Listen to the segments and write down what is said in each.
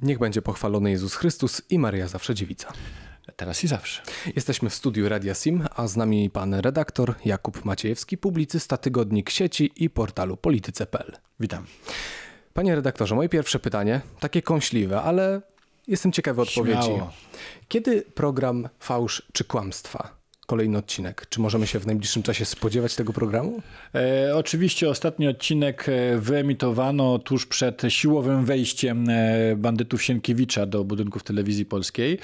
Niech będzie pochwalony Jezus Chrystus i Maria Zawsze Dziewica. Teraz i zawsze. Jesteśmy w studiu Radia Sim, a z nami pan redaktor Jakub Maciejewski, publicysta Tygodnik Sieci i portalu polityce.pl. Witam. Panie redaktorze, moje pierwsze pytanie, takie kąśliwe, ale jestem ciekawy odpowiedzi. Śmiało. Kiedy program Fałsz czy Kłamstwa kolejny odcinek. Czy możemy się w najbliższym czasie spodziewać tego programu? E, oczywiście ostatni odcinek e, wyemitowano tuż przed siłowym wejściem e, bandytów Sienkiewicza do budynków telewizji polskiej,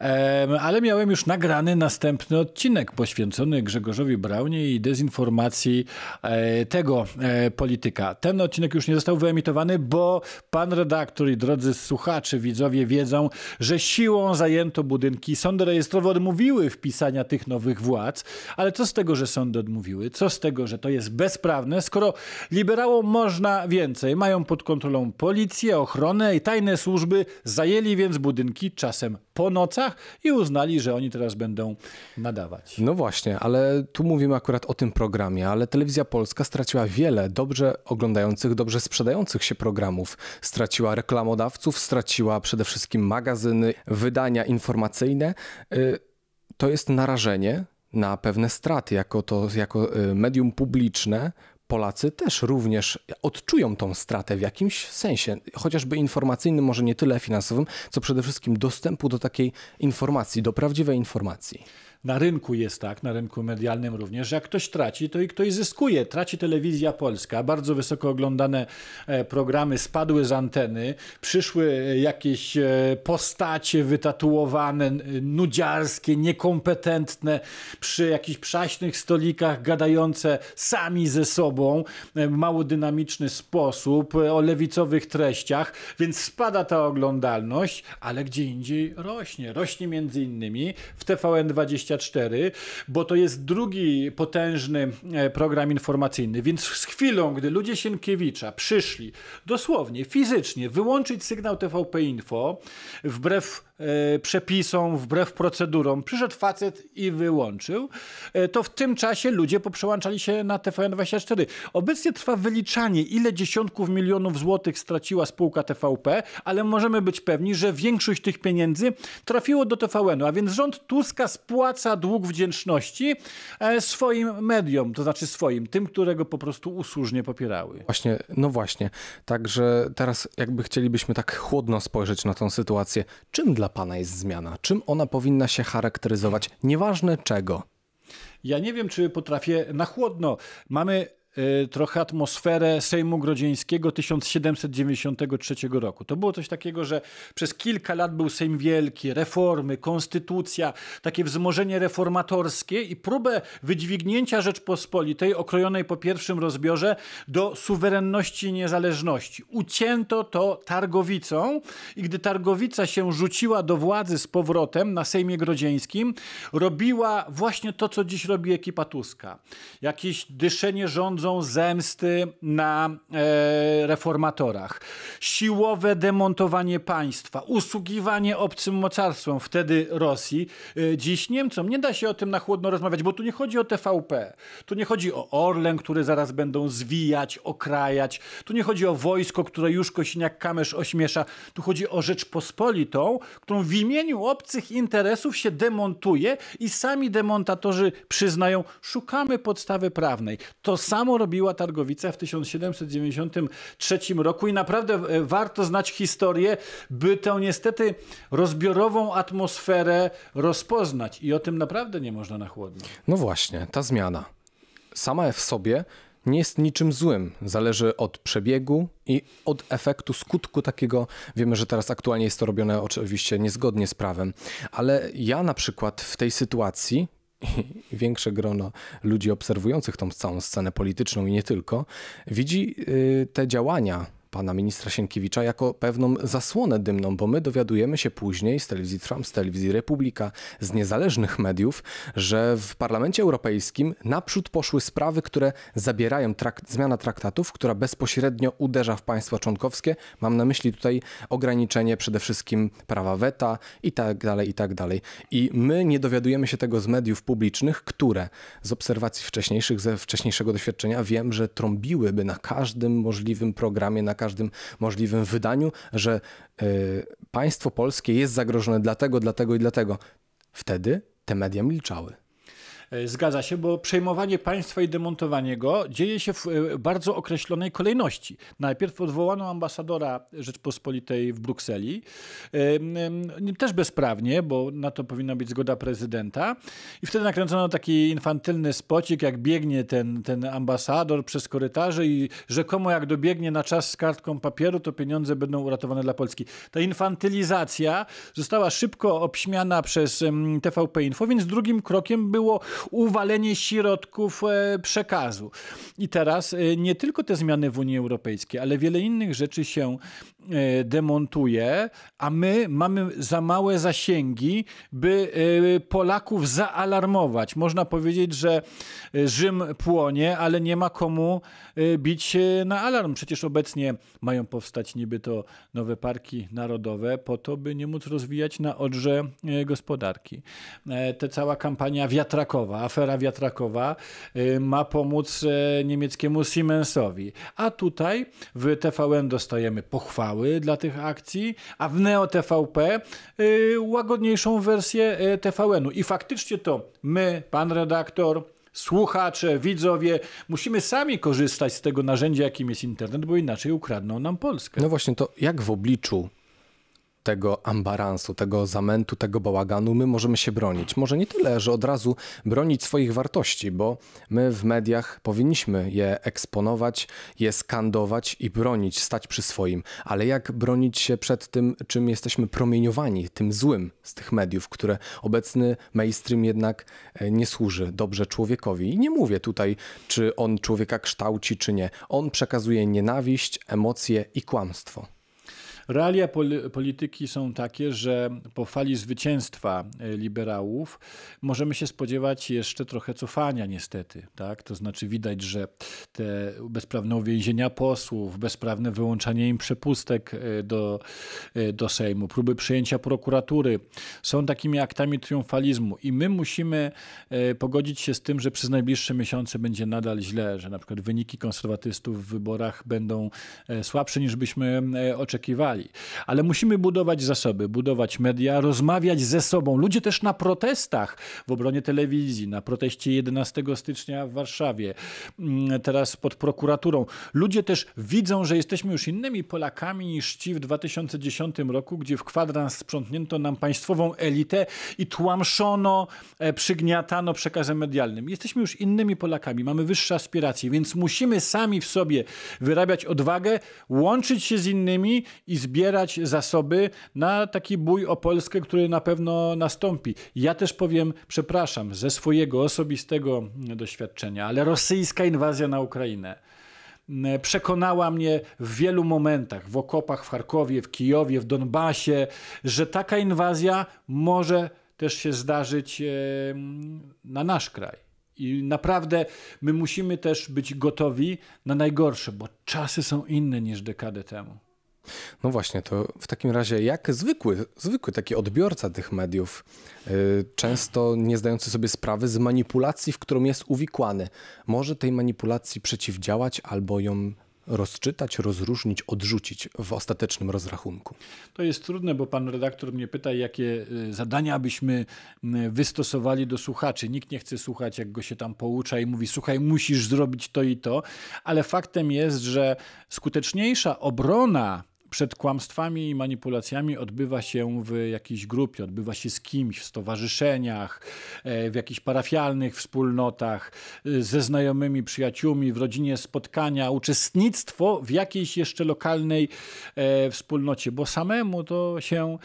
e, ale miałem już nagrany następny odcinek poświęcony Grzegorzowi Braunie i dezinformacji e, tego e, polityka. Ten odcinek już nie został wyemitowany, bo pan redaktor i drodzy słuchacze, widzowie wiedzą, że siłą zajęto budynki. Sądy rejestrowe odmówiły wpisania tych nowych nowych władz. Ale co z tego, że sądy odmówiły? Co z tego, że to jest bezprawne, skoro liberałom można więcej? Mają pod kontrolą policję, ochronę i tajne służby, zajęli więc budynki czasem po nocach i uznali, że oni teraz będą nadawać. No właśnie, ale tu mówimy akurat o tym programie, ale Telewizja Polska straciła wiele dobrze oglądających, dobrze sprzedających się programów. Straciła reklamodawców, straciła przede wszystkim magazyny, wydania informacyjne. Y, to jest narażenie na pewne straty. Jako, to, jako y, medium publiczne Polacy też również odczują tą stratę w jakimś sensie, chociażby informacyjnym, może nie tyle finansowym, co przede wszystkim dostępu do takiej informacji, do prawdziwej informacji na rynku jest tak, na rynku medialnym również, że jak ktoś traci, to i ktoś zyskuje. Traci telewizja polska, bardzo wysoko oglądane e, programy spadły z anteny, przyszły e, jakieś e, postacie wytatuowane, nudziarskie, niekompetentne, przy jakichś przaśnych stolikach gadające sami ze sobą, mało dynamiczny sposób, o lewicowych treściach, więc spada ta oglądalność, ale gdzie indziej rośnie. Rośnie między innymi w tvn 24 bo to jest drugi potężny e, program informacyjny. Więc z chwilą, gdy ludzie Sienkiewicza przyszli dosłownie, fizycznie wyłączyć sygnał TVP Info, wbrew E, przepisom, wbrew procedurom. Przyszedł facet i wyłączył. E, to w tym czasie ludzie poprzełączali się na TVN24. Obecnie trwa wyliczanie, ile dziesiątków milionów złotych straciła spółka TVP, ale możemy być pewni, że większość tych pieniędzy trafiło do TVN-u, a więc rząd Tuska spłaca dług wdzięczności e, swoim mediom, to znaczy swoim, tym, którego po prostu usłużnie popierały. Właśnie, no właśnie. Także teraz jakby chcielibyśmy tak chłodno spojrzeć na tą sytuację. Czym dla dla Pana jest zmiana? Czym ona powinna się charakteryzować? Nieważne czego. Ja nie wiem, czy potrafię na chłodno. Mamy Y, trochę atmosferę Sejmu Grodzieńskiego 1793 roku. To było coś takiego, że przez kilka lat był Sejm Wielki, reformy, konstytucja, takie wzmożenie reformatorskie i próbę wydźwignięcia Rzeczpospolitej okrojonej po pierwszym rozbiorze do suwerenności i niezależności. Ucięto to Targowicą i gdy Targowica się rzuciła do władzy z powrotem na Sejmie Grodzieńskim, robiła właśnie to, co dziś robi ekipa Tuska. Jakieś dyszenie rządzą twarzą zemsty na e, reformatorach. Siłowe demontowanie państwa, usługiwanie obcym mocarstwom, wtedy Rosji, e, dziś Niemcom. Nie da się o tym na chłodno rozmawiać, bo tu nie chodzi o TVP. Tu nie chodzi o Orlen, który zaraz będą zwijać, okrajać. Tu nie chodzi o wojsko, które już Kosiniak-Kamysz ośmiesza. Tu chodzi o Rzeczpospolitą, którą w imieniu obcych interesów się demontuje i sami demontatorzy przyznają, szukamy podstawy prawnej. To samo robiła Targowica w 1793 roku i naprawdę e, warto znać historię, by tę niestety rozbiorową atmosferę rozpoznać i o tym naprawdę nie można na chłodno. No właśnie, ta zmiana sama w sobie nie jest niczym złym. Zależy od przebiegu i od efektu, skutku takiego. Wiemy, że teraz aktualnie jest to robione oczywiście niezgodnie z prawem, ale ja na przykład w tej sytuacji większe grono ludzi obserwujących tą całą scenę polityczną i nie tylko, widzi y, te działania pana ministra Sienkiewicza jako pewną zasłonę dymną, bo my dowiadujemy się później z telewizji Trump, z telewizji Republika, z niezależnych mediów, że w Parlamencie Europejskim naprzód poszły sprawy, które zabierają trakt, zmiana traktatów, która bezpośrednio uderza w państwa członkowskie. Mam na myśli tutaj ograniczenie przede wszystkim prawa weta i tak dalej, i tak dalej. I my nie dowiadujemy się tego z mediów publicznych, które z obserwacji wcześniejszych, ze wcześniejszego doświadczenia wiem, że trąbiłyby na każdym możliwym programie, na każdym możliwym wydaniu, że e, państwo polskie jest zagrożone dlatego, dlatego i dlatego. Wtedy te media milczały. E, zgadza się, bo przejmowanie państwa i demontowanie go dzieje się w e, bardzo określonej kolejności. Najpierw odwołano ambasadora Rzeczpospolitej w Brukseli, e, też bezprawnie, bo na to powinna być zgoda prezydenta. I wtedy nakręcono taki infantylny spocik, jak biegnie ten, ten ambasador przez korytarze i rzekomo jak dobiegnie na czas z kartką papieru, to pieniądze będą uratowane dla Polski. Ta infantylizacja została szybko obśmiana przez TVP Info, więc drugim krokiem było uwalenie środków e, przekazu. I teraz e, nie tylko te zmiany w Unii Europejskiej, ale wiele innych rzeczy się e, demontuje, a my mamy za małe zasięgi, by Polaków zaalarmować. Można powiedzieć, że Rzym płonie, ale nie ma komu bić na alarm. Przecież obecnie mają powstać niby to nowe parki narodowe po to, by nie móc rozwijać na odrze gospodarki. Te cała kampania wiatrakowa wiatrakowa, afera wiatrakowa y, ma pomóc e, niemieckiemu Siemensowi. A tutaj w TVN dostajemy pochwały dla tych akcji, a w Neo TVP y, łagodniejszą wersję e, TVN-u. I faktycznie to my, pan redaktor, słuchacze, widzowie, musimy sami korzystać z tego narzędzia, jakim jest internet, bo inaczej ukradną nam Polskę. No właśnie, to jak w obliczu tego ambaransu, tego zamętu, tego bałaganu, my możemy się bronić. Może nie tyle, że od razu bronić swoich wartości, bo my w mediach powinniśmy je eksponować, je skandować i bronić, stać przy swoim. Ale jak bronić się przed tym, czym jesteśmy promieniowani, tym złym z tych mediów, które obecny mainstream jednak e, nie służy dobrze człowiekowi. I nie mówię tutaj, czy on człowieka kształci, czy nie. On przekazuje nienawiść, emocje i kłamstwo. Realia pol polityki są takie, że po fali zwycięstwa e, liberałów możemy się spodziewać jeszcze trochę cofania niestety. Tak? To znaczy widać, że te bezprawne uwięzienia posłów, bezprawne wyłączanie im przepustek e, do, e, do Sejmu, próby przejęcia prokuratury są takimi aktami triumfalizmu i my musimy pogodzić się z tym, że przez najbliższe miesiące będzie nadal źle, że na przykład wyniki konserwatystów w wyborach będą słabsze niż byśmy oczekiwali. Ale musimy budować zasoby, budować media, rozmawiać ze sobą. Ludzie też na protestach w obronie telewizji, na proteście 11 stycznia w Warszawie, mm, teraz pod prokuraturą. Ludzie też widzą, że jesteśmy już innymi Polakami niż ci w 2010 roku, gdzie w kwadrans sprzątnięto nam państwową elitę i tłamszono, e, przygniatano przekazem medialnym. Jesteśmy już innymi Polakami, mamy wyższe aspiracje, więc musimy sami w sobie wyrabiać odwagę, łączyć się z innymi i z zbierać zasoby na taki bój o Polskę, który na pewno nastąpi. Ja też powiem, przepraszam, ze swojego osobistego doświadczenia, ale rosyjska inwazja na Ukrainę mm, przekonała mnie w wielu momentach, w okopach, w Charkowie, w Kijowie, w Donbasie, że taka inwazja może też się zdarzyć e, na nasz kraj. I naprawdę my musimy też być gotowi na najgorsze, bo czasy są inne niż dekadę temu. No właśnie, to w takim razie jak zwykły, zwykły taki odbiorca tych mediów, y, często nie zdający sobie sprawy z manipulacji, w którą jest uwikłany, może tej manipulacji przeciwdziałać albo ją rozczytać, rozróżnić, odrzucić w ostatecznym rozrachunku? To jest trudne, bo pan redaktor mnie pyta, jakie y, zadania byśmy y, wystosowali do słuchaczy. Nikt nie chce słuchać, jak go się tam poucza i mówi: Słuchaj, musisz zrobić to i to, ale faktem jest, że skuteczniejsza obrona przed kłamstwami i manipulacjami odbywa się w jakiejś grupie, odbywa się z kimś, w stowarzyszeniach, e, w jakichś parafialnych wspólnotach, e, ze znajomymi, przyjaciółmi, w rodzinie spotkania, uczestnictwo w jakiejś jeszcze lokalnej e, wspólnocie, bo samemu to się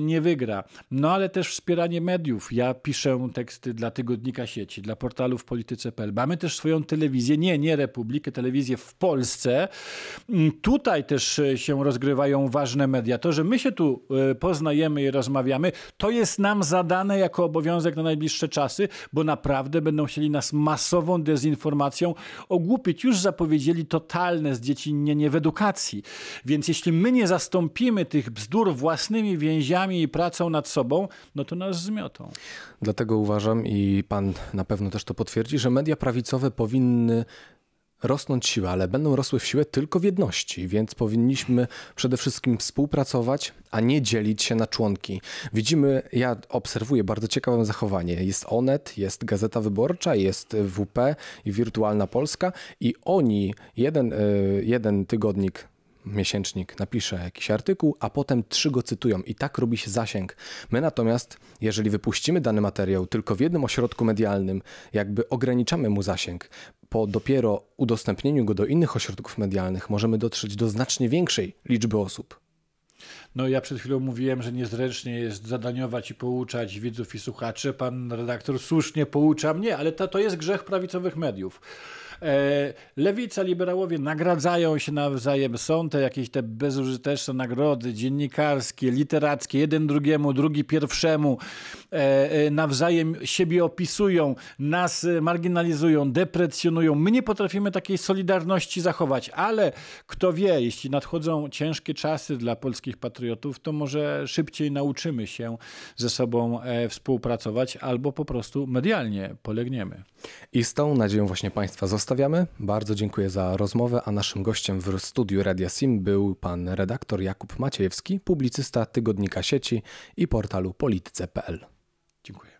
nie wygra. No ale też wspieranie mediów. Ja piszę teksty dla tygodnika sieci, dla portalu w polityce.pl. Mamy też swoją telewizję, nie, nie Republikę, telewizję w Polsce. Mm, tutaj też się rozwija rozgrywają ważne media. To, że my się tu e, poznajemy i rozmawiamy, to jest nam zadane jako obowiązek na najbliższe czasy, bo naprawdę będą chcieli nas masową dezinformacją ogłupić. Już zapowiedzieli totalne zdziecinnienie w edukacji. Więc jeśli my nie zastąpimy tych bzdur własnymi więziami i pracą nad sobą, no to nas zmiotą. Dlatego uważam i pan na pewno też to potwierdzi, że media prawicowe powinny rosnąć siły, ale będą rosły w siłę tylko w jedności, więc powinniśmy przede wszystkim współpracować, a nie dzielić się na członki. Widzimy, ja obserwuję bardzo ciekawe zachowanie. Jest Onet, jest Gazeta Wyborcza, jest WP i Wirtualna Polska i oni, jeden, e, jeden tygodnik miesięcznik napisze jakiś artykuł, a potem trzy go cytują i tak robi się zasięg. My natomiast, jeżeli wypuścimy dany materiał tylko w jednym ośrodku medialnym, jakby ograniczamy mu zasięg po dopiero udostępnieniu go do innych ośrodków medialnych możemy dotrzeć do znacznie większej liczby osób. No ja przed chwilą mówiłem, że niezręcznie jest zadaniować i pouczać widzów i słuchaczy. Pan redaktor słusznie poucza mnie, ale to, to jest grzech prawicowych mediów E, lewica, liberałowie nagradzają się nawzajem. Są te jakieś te bezużyteczne nagrody dziennikarskie, literackie, jeden drugiemu, drugi pierwszemu. E, e, nawzajem siebie opisują, nas marginalizują, deprecjonują. My nie potrafimy takiej solidarności zachować, ale kto wie, jeśli nadchodzą ciężkie czasy dla polskich patriotów, to może szybciej nauczymy się ze sobą współpracować albo po prostu medialnie polegniemy. I z tą nadzieją właśnie Państwa zostawiamy zostawiamy. Bardzo dziękuję za rozmowę, a naszym gościem w studiu Radia Sim był pan redaktor Jakub Maciejewski, publicysta tygodnika sieci i portalu polityce.pl. Dziękuję.